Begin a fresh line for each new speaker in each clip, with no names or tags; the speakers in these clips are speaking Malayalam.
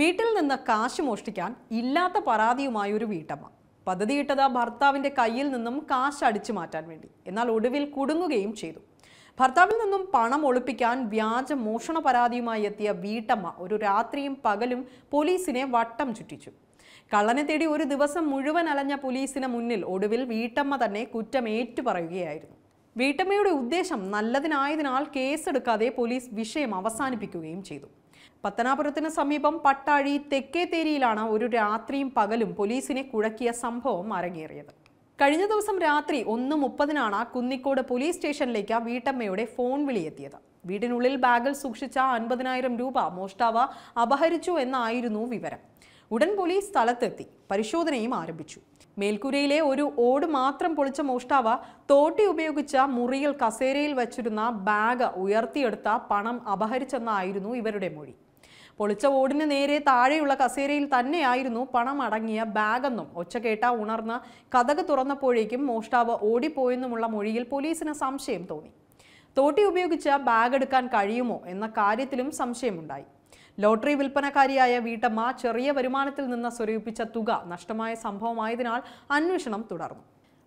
വീട്ടിൽ നിന്ന് കാശ് മോഷ്ടിക്കാൻ ഇല്ലാത്ത പരാതിയുമായ ഒരു വീട്ടമ്മ പദ്ധതിയിട്ടത് ഭർത്താവിൻ്റെ കയ്യിൽ നിന്നും കാശ് അടിച്ചു മാറ്റാൻ വേണ്ടി എന്നാൽ ഒടുവിൽ കുടുങ്ങുകയും ചെയ്തു ഭർത്താവിൽ നിന്നും പണം ഒളിപ്പിക്കാൻ വ്യാജ മോഷണ പരാതിയുമായി എത്തിയ വീട്ടമ്മ ഒരു രാത്രിയും പകലും പോലീസിനെ വട്ടം ചുറ്റിച്ചു കള്ളനെ തേടി ഒരു ദിവസം മുഴുവൻ അലഞ്ഞ പോലീസിന് മുന്നിൽ ഒടുവിൽ വീട്ടമ്മ തന്നെ കുറ്റം ഏറ്റുപറയുകയായിരുന്നു വീട്ടമ്മയുടെ ഉദ്ദേശം നല്ലതിനായതിനാൽ കേസെടുക്കാതെ പോലീസ് വിഷയം അവസാനിപ്പിക്കുകയും ചെയ്തു പത്തനാപുരത്തിന് സമീപം പട്ടാഴി തെക്കേത്തേരിയിലാണ് ഒരു രാത്രിയും പകലും പോലീസിനെ കുഴക്കിയ സംഭവം അരങ്ങേറിയത് കഴിഞ്ഞ ദിവസം രാത്രി ഒന്ന് മുപ്പതിനാണ് കുന്നിക്കോട് പോലീസ് സ്റ്റേഷനിലേക്ക് വീട്ടമ്മയുടെ ഫോൺ വിളിയെത്തിയത് വീടിനുള്ളിൽ ബാഗിൽ സൂക്ഷിച്ച അൻപതിനായിരം രൂപ മോഷ്ടാവ് അപഹരിച്ചു എന്നായിരുന്നു വിവരം ഉടൻ പോലീസ് സ്ഥലത്തെത്തി പരിശോധനയും ആരംഭിച്ചു മേൽക്കൂരയിലെ ഒരു ഓട് മാത്രം പൊളിച്ച മോഷ്ടാവ് തോട്ടി ഉപയോഗിച്ച മുറിയിൽ കസേരയിൽ വച്ചിരുന്ന ബാഗ് ഉയർത്തിയെടുത്ത പണം അപഹരിച്ചെന്നായിരുന്നു ഇവരുടെ മൊഴി പൊളിച്ച ഓടിന് നേരെ താഴെയുള്ള കസേരയിൽ തന്നെയായിരുന്നു പണം അടങ്ങിയ ബാഗെന്നും ഒച്ച കേട്ട ഉണർന്ന് കഥക് തുറന്നപ്പോഴേക്കും മോഷ്ടാവ് ഓടിപ്പോയെന്നുമുള്ള മൊഴിയിൽ പോലീസിന് സംശയം തോന്നി തോട്ടി ഉപയോഗിച്ച ബാഗ് എടുക്കാൻ കഴിയുമോ എന്ന കാര്യത്തിലും സംശയമുണ്ടായി ലോട്ടറി വിൽപ്പനക്കാരിയായ വീട്ടമ്മ ചെറിയ വരുമാനത്തിൽ നിന്ന് സ്വരൂപിച്ച തുക നഷ്ടമായ സംഭവമായതിനാൽ അന്വേഷണം തുടർന്നു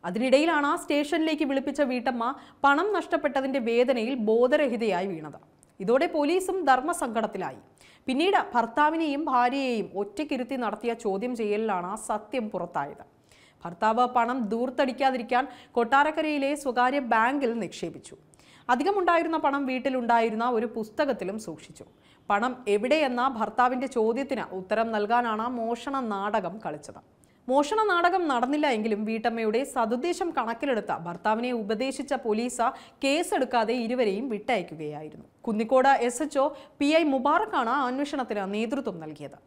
അതിനിടയിലാണ് ആ സ്റ്റേഷനിലേക്ക് വിളിപ്പിച്ച വീട്ടമ്മ പണം നഷ്ടപ്പെട്ടതിന്റെ വേദനയിൽ ബോധരഹിതയായി വീണത് ഇതോടെ പോലീസും ധർമ്മസങ്കടത്തിലായി പിന്നീട് ഭർത്താവിനെയും ഭാര്യയെയും ഒറ്റക്കിരുത്തി നടത്തിയ ചോദ്യം ചെയ്യലിലാണ് സത്യം പുറത്തായത് ഭർത്താവ് പണം ദൂർത്തടിക്കാതിരിക്കാൻ കൊട്ടാരക്കരയിലെ സ്വകാര്യ ബാങ്കിൽ നിക്ഷേപിച്ചു അധികമുണ്ടായിരുന്ന പണം വീട്ടിലുണ്ടായിരുന്ന ഒരു പുസ്തകത്തിലും സൂക്ഷിച്ചു പണം എവിടെയെന്ന ഭർത്താവിൻ്റെ ചോദ്യത്തിന് ഉത്തരം നൽകാനാണ് മോഷണ നാടകം കളിച്ചത് മോഷണ നാടകം നടന്നില്ല എങ്കിലും വീട്ടമ്മയുടെ സതുദ്ദേശം കണക്കിലെടുത്ത ഭർത്താവിനെ ഉപദേശിച്ച പോലീസ് കേസെടുക്കാതെ ഇരുവരെയും വിട്ടയക്കുകയായിരുന്നു Kunnikode S H O P I മുബാറക്കാണ് അന്വേഷണത്തിന് നേതൃത്വം നൽകിയത്